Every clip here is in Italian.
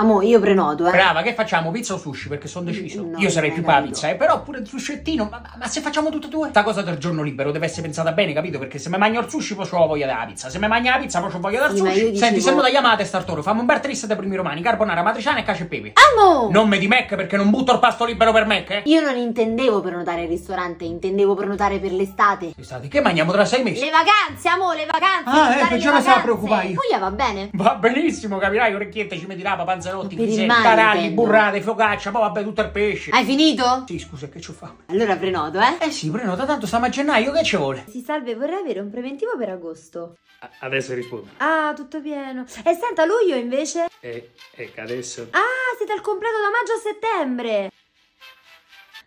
Amo, io prenoto, eh. Brava, che facciamo? Pizza o sushi? Perché sono deciso. No, io sarei più per la pizza, eh. Però pure il suscettino, ma, ma, se facciamo tutte e due? Sta cosa del giorno libero deve essere pensata bene, capito? Perché se mi mangio il sushi, poi ho voglia della pizza. Se mi mangio la pizza, poi ho voglia del sushi. Senti, dicevo... sembra da Yamata Startoro. Fammi un bel triste da primi romani, carbonara, matriciana e cacio e pepe. Amo! Non me di Mac perché non butto il pasto libero per Mac, eh. Io non intendevo prenotare il ristorante, intendevo prenotare per l'estate. L'estate? Che mangiamo tra sei mesi? Le vacanze, amore, le vacanze. Ah, ecco, già mi stavo preoccupando. Puglia va bene. Va benissimo, capirai, orecchiette ci metti la panza no ti per taralli, burrate, focaccia, poi vabbè tutto il pesce. Hai finito? Sì, scusa, che ci ho fame. Allora prenoto, eh? Eh sì, prenoto, tanto stiamo a gennaio, che ci vuole? Si salve, vorrei avere un preventivo per agosto. A adesso rispondo. Ah, tutto pieno. E senta, luglio invece? Eh, ecco, adesso. Ah, siete al completo da maggio a settembre.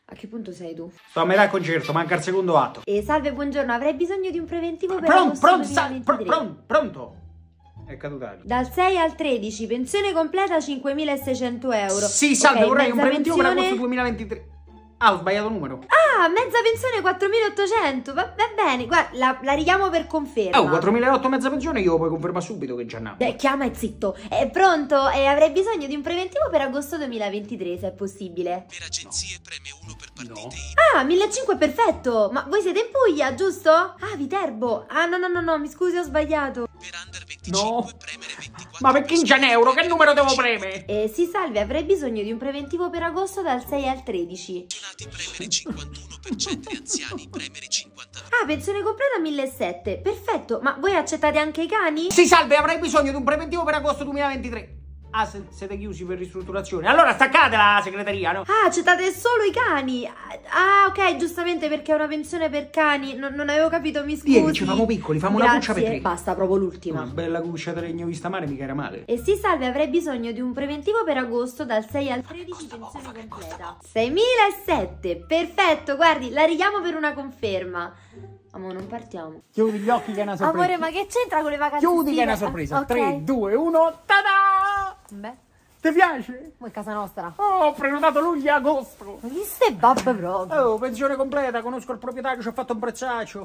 A che punto sei tu? Sto a metà concerto, manca il secondo atto. E salve, buongiorno, avrei bisogno di un preventivo ah, per pronto, agosto pronto, 2023. Pronto, pronto, pronto è caduta l'IVA. Dal 6 al 13, pensione completa 5.600 euro. Sì, salve, okay, vorrei un preventivo pensione... per agosto 2023. Ah, ho sbagliato numero. Ah, mezza pensione 4800. Va, va bene, guarda, la, la, richiamo per conferma. Oh, 4008 mezza pensione, io poi confermo subito che già nato. Eh, chiama e zitto. È pronto e avrei bisogno di un preventivo per agosto 2023, se è possibile. Per agenzie no. preme 1 per partite. No. Ah, 1500 perfetto. Ma voi siete in Puglia, giusto? Ah, Viterbo. Ah, no, no, no, no, mi scusi, ho sbagliato. Per No. Ma perché in Gianeuro? Che numero devo premere? Eh, si salve, avrei bisogno di un preventivo per agosto dal 6 al 13. Nati premere 51% e anziani premere 52. Ah, pensione completa 1.700 Perfetto, ma voi accettate anche i cani? Si salve, avrei bisogno di un preventivo per agosto 2023. Ah, siete chiusi per ristrutturazione. Allora staccate la segreteria, no? Ah, accettate solo i cani. Ah, ok, giustamente perché è una pensione per cani. Non, non avevo capito, mi scusi. Vieni, ci famo piccoli, famo Grazie. una cuccia per te. Basta, proprio l'ultima. Una bella cuccia da regno vista male, mica era male. E si salve, avrei bisogno di un preventivo per agosto dal 6 al 13 pensione poco, completa. 6.007, perfetto, guardi, la richiamo per una conferma. Amore, non partiamo. Chiudi gli occhi che è una sorpresa. Amore, ma che c'entra con le vacanze? Chiudi che è una sorpresa. Okay. 3, 2, 1, tada! Beh. Ti piace? Ma è casa nostra. Oh, ho prenotato luglio e agosto. Ma chi sei babba proprio? Oh, pensione completa, conosco il proprietario, ci ho fatto un prezzaccio.